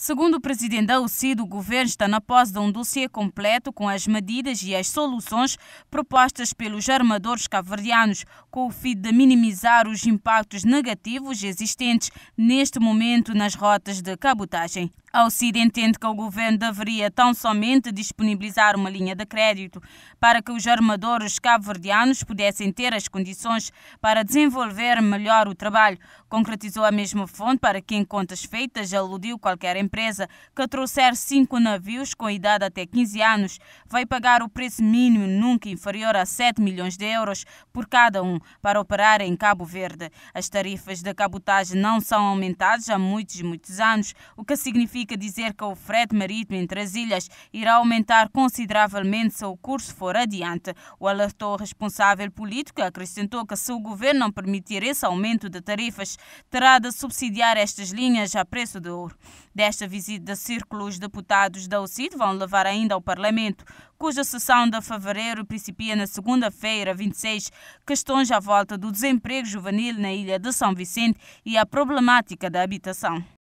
Segundo o presidente da UCID, o governo está na posse de um dossiê completo com as medidas e as soluções propostas pelos armadores caverdianos, com o fim de minimizar os impactos negativos existentes neste momento nas rotas de cabotagem. A UCID entende que o governo deveria tão somente disponibilizar uma linha de crédito para que os armadores cabo-verdianos pudessem ter as condições para desenvolver melhor o trabalho, concretizou a mesma fonte para quem contas feitas aludiu qualquer empresa que trouxer cinco navios com idade até 15 anos vai pagar o preço mínimo nunca inferior a 7 milhões de euros por cada um para operar em Cabo Verde. As tarifas da cabotagem não são aumentadas há muitos, muitos anos, o que significa dizer que o frete marítimo entre as ilhas irá aumentar consideravelmente se o curso for adiante. O alertou responsável político acrescentou que se o governo não permitir esse aumento de tarifas, terá de subsidiar estas linhas a preço de ouro. Esta visita círculo, círculos deputados da OCID vão levar ainda ao Parlamento, cuja sessão de fevereiro principia na segunda-feira, 26, questões à volta do desemprego juvenil na ilha de São Vicente e a problemática da habitação.